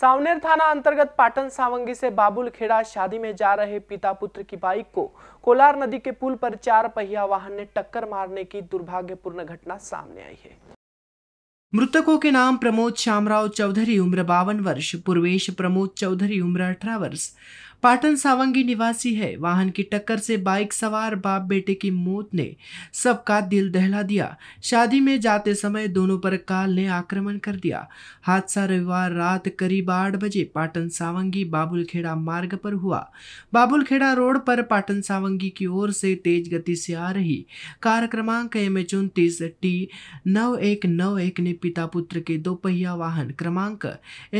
सावनेर थाना अंतर्गत पाटन सावंगी से बाबुल खेड़ा शादी में जा रहे पिता पुत्र की बाइक को कोलार नदी के पुल पर चार पहिया वाहन ने टक्कर मारने की दुर्भाग्यपूर्ण घटना सामने आई है मृतकों के नाम प्रमोद श्यामराव चौधरी उम्र बावन वर्ष पूर्वेश प्रमोद चौधरी उम्र अठारह वर्ष पाटन सावंगी निवासी है वाहन की टक्कर से बाइक सवार बाप बेटे की मौत ने सबका दिल दहला दिया शादी में जाते समय दोनों पर काल ने आक्रमण कर दिया हादसा रविवार रात करीब आठ बजे पाटन सावंगी बाबुलखेड़ा मार्ग पर हुआ बाबुलखेड़ा रोड पर पाटन सावंगी की ओर से तेज गति से आ रही कार क्रमांक एम एच उनतीस टी नौ एक नौ एक ने पिता पुत्र के दोपहिया वाहन क्रमांक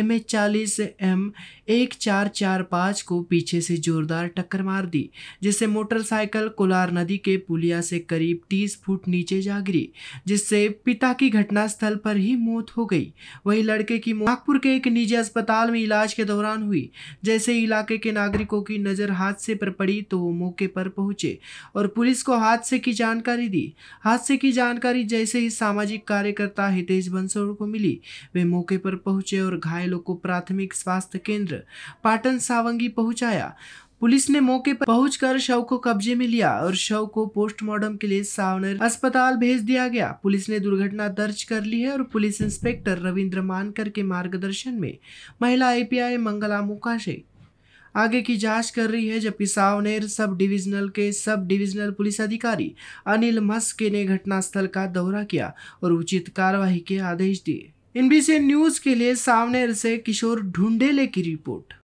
एम एच चालीस एम एक चार चार पाँच को पीछे से जोरदार टक्कर मार दी जिससे मोटरसाइकिल कोलार नदी के पुलिया से करीब तीस फुट नीचे जा गिरी जिससे पिता की घटना स्थल पर ही मौत हो गई वही लड़के की नागपुर के एक निजी अस्पताल में इलाज के दौरान हुई जैसे इलाके के नागरिकों की नज़र हादसे पर पड़ी तो वो मौके पर पहुंचे और पुलिस को हादसे की जानकारी दी हादसे की जानकारी जैसे ही सामाजिक कार्यकर्ता हितेश बंसोड़ को मिली वे मौके पर पहुंचे और घायलों को प्राथमिक स्वास्थ्य केंद्र पाटन सावंगी पहुंचे पहुंचाया पुलिस ने मौके पर पहुंचकर शव को कब्जे में लिया और शव को पोस्टमार्टम के लिए सावनर अस्पताल भेज दिया गया पुलिस ने दुर्घटना दर्ज कर ली है और पुलिस इंस्पेक्टर रविंद्र मानकर के मार्गदर्शन में महिला पी मंगला मुकाशे आगे की जांच कर रही है जबकि सावनेर सब डिविजनल के सब डिविजनल पुलिस अधिकारी अनिल मस्के ने घटनास्थल का दौरा किया और उचित कार्यवाही के आदेश दिए एनबीसी न्यूज के लिए सावनेर से किशोर ढूंढेले की रिपोर्ट